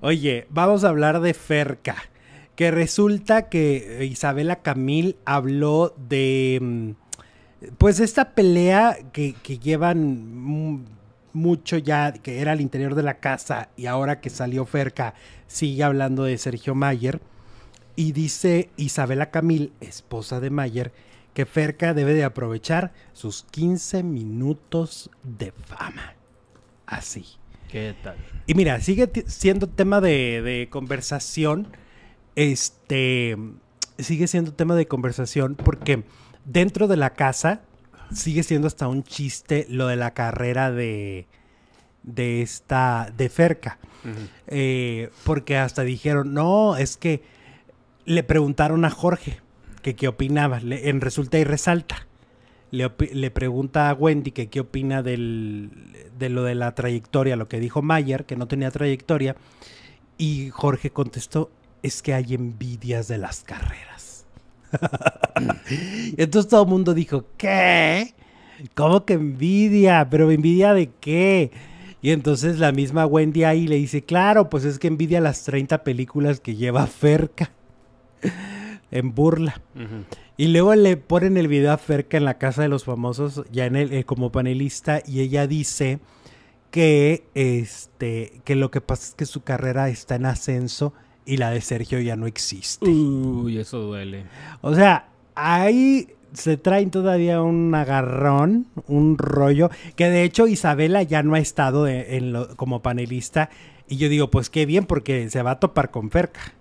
Oye, vamos a hablar de Ferca. Que resulta que Isabela Camil habló de. Mm, pues esta pelea que, llevan mucho ya, que era al interior de la casa y ahora que salió Ferca, sigue hablando de Sergio Mayer. Y dice Isabela Camil, esposa de Mayer, que Ferca debe de aprovechar sus 15 minutos de fama. Así. ¿Qué tal? Y mira, sigue siendo tema de, conversación. Este sigue siendo tema de conversación porque dentro de la casa sigue siendo hasta un chiste lo de la carrera de de esta de Ferca. Eh, porque hasta dijeron, no, es que le preguntaron a Jorge que qué opinaba en Resulta y Resalta le, pregunta a Wendy que qué opina de lo de la trayectoria, lo que dijo Mayer, que no tenía trayectoria, y Jorge contestó, es que hay envidias de las carreras. Entonces todo el mundo dijo, ¿qué? ¿Cómo que envidia? ¿Pero envidia de qué? Y entonces la misma Wendy ahí le dice, claro, pues es que envidia las 30 películas que lleva Ferca en burla. Y luego le ponen el video a Ferca en la casa de los famosos, ya en eh, como panelista, y ella dice que, este, que lo que pasa es que su carrera está en ascenso y la de Sergio ya no existe. Uy, eso duele. O sea, ahí se traen todavía un agarrón, un rollo, que de hecho Isabela ya no ha estado eh, como panelista. Y yo digo, pues qué bien, porque se va a topar con Ferca.